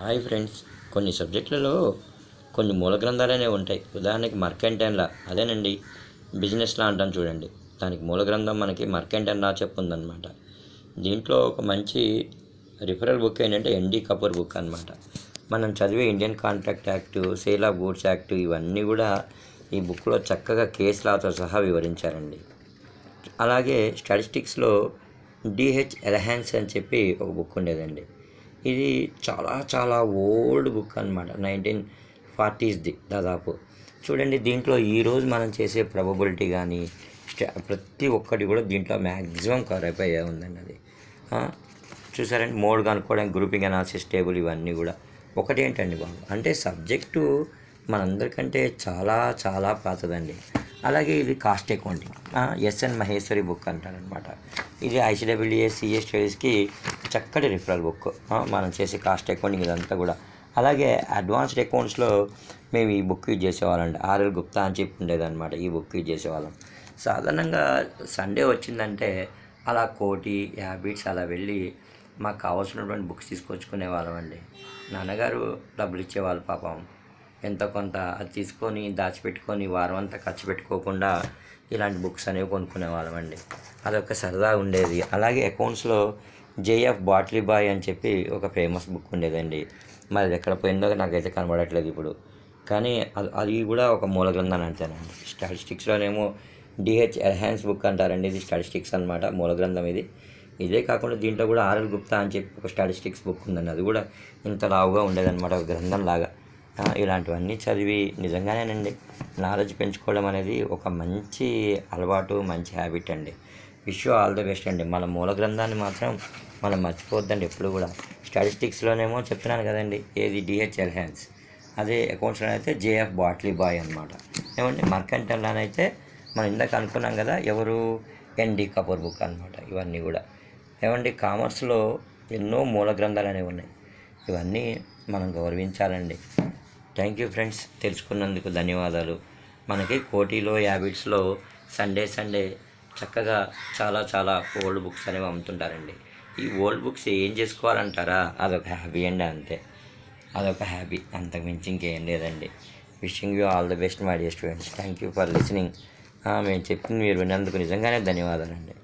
hi friends కొన్ని సబ్జెక్టులలో కొన్ని మూల అనేవి ఉంటాయి ఉదాహరణకి మర్కెంటైన్ లా అదేనండి బిజినెస్ లా చూడండి దానికి మూల గ్రంథం మనకి మర్కెంటైన్ లా చెప్పుందనమాట దీంట్లో ఒక మంచి రిఫరల్ బుక్ ఏంటంటే ఎన్డీ కపూర్ బుక్ అనమాట మనం చదివే Indian contract act sale of goods act ఇవన్నీ కూడా ఈ బుక్లో చక్కగా కేస్ లాతో సహా వివరించారండి అలాగే స్టాటిస్టిక్స్లో డిహెచ్ ఎలహాన్స్ అని చెప్పి ఒక బుక్ ఉండేదండి ఇది చాలా చాలా ఓల్డ్ బుక్ అనమాట నైన్టీన్ ఫార్టీస్ది దాదాపు చూడండి దీంట్లో ఈరోజు మనం చేసే ప్రాబబిలిటీ కానీ ప్రతి ఒక్కటి కూడా దీంట్లో మ్యాక్సిమం కరెక్ట్ అయ్యే ఉందండి అది చూసారండి మోడ్ కనుక్కోవడానికి గ్రూపింగ్ అనాలిసిస్ టేబుల్ ఇవన్నీ కూడా ఒకటి ఏంటండి బాబు అంటే సబ్జెక్టు మనందరికంటే చాలా చాలా పాతదండి అలాగే ఇది cost accounting S N Maheshwari book అంటారనమాట ఇది ఐసీడబ్ల్యూఏ సిఎస్ స్టడీస్కి చక్కటి రిఫరల్ బుక్ మనం చేసే కాస్ట్ అకౌంటింగ్ ఇదంతా కూడా అలాగే అడ్వాన్స్డ్ అకౌంట్స్లో మేము ఈ బుక్ యూజ్ చేసేవాళ్ళండి ఆర్ఎల్ గుప్తా అని చెప్పి ఉండేదన్నమాట ఈ బుక్ యూజ్ చేసేవాళ్ళం సాధారణంగా సండే వచ్చిందంటే అలా కోటి హ్యాబిట్స్ అలా వెళ్ళి మాకు కావాల్సినటువంటి బుక్స్ తీసుకొచ్చుకునే వాళ్ళమండి నాన్నగారు డబ్బులు ఇచ్చేవాళ్ళు పాపం ఎంత కొంత అది తీసుకొని దాచిపెట్టుకొని వారం అంతా ఖర్చు పెట్టుకోకుండా ఇలాంటి బుక్స్ అనేవి కొనుక్కునే వాళ్ళమండి అదొక సరదా ఉండేది అలాగే అకౌంట్స్లో జేఎఫ్ బాట్లీ బాయ్ అని చెప్పి ఒక ఫేమస్ బుక్ ఉండేదండి మరి అది ఎక్కడ పోయిందో నాకైతే కనబడట్లేదు ఇప్పుడు కానీ అది అది కూడా ఒక మూల గ్రంథం స్టాటిస్టిక్స్లో ఏమో డిహెచ్ ఎల్హాన్స్ బుక్ అంటారండి ఇది స్టాటిస్టిక్స్ అనమాట మూల గ్రంథం ఇది ఇదే కాకుండా దీంట్లో కూడా ఆర్ఎల్ గుప్తా అని చెప్పి ఒక స్టాటిస్టిక్స్ బుక్ ఉందండి అది కూడా ఇంత లావుగా ఉండేదన్నమాట ఒక గ్రంథం లాగా ఇలాంటివన్నీ చదివి నిజంగానేనండి నాలెడ్జ్ పెంచుకోవడం అనేది ఒక మంచి అలవాటు మంచి హ్యాబిట్ అండి విష్ ఆల్ ద బెస్ట్ అండి మన మూల గ్రంథాన్ని మాత్రం మనం మర్చిపోవద్దండి ఎప్పుడు కూడా స్టాటిస్టిక్స్లోనేమో చెప్తున్నాను కదండి ఏది డిహెచ్ఎల్ హ్యాన్స్ అదే అకౌంట్స్లో అయితే జేఎఫ్ బాట్లీ బాయ్ అనమాట ఏమండి మర్కంటల్లోనైతే అయితే మనం ఇందాక అనుకున్నాం కదా ఎవరు ఎన్డి కపూర్ బుక్ అనమాట ఇవన్నీ కూడా ఏమండి కామర్స్లో ఎన్నో మూల గ్రంథాలు అనేవి ఉన్నాయి ఇవన్నీ మనం గౌరవించాలండి థ్యాంక్ యూ ఫ్రెండ్స్ తెలుసుకున్నందుకు ధన్యవాదాలు మనకి కోటిలో హ్యాబిట్స్లో సండే సండే చక్కగా చాలా చాలా ఓల్డ్ బుక్స్ అనేవి అమ్ముతుంటారండి ఈ ఓల్డ్ బుక్స్ ఏం చేసుకోవాలంటారా అదొక హ్యాబీ అండి అంతే అదొక హ్యాబీ అంతకుమించి ఇంకేం లేదండి wishing you all the best my dear students thank you for listening మేము చెప్పింది మీరు విన్నందుకు నిజంగానే ధన్యవాదాలండి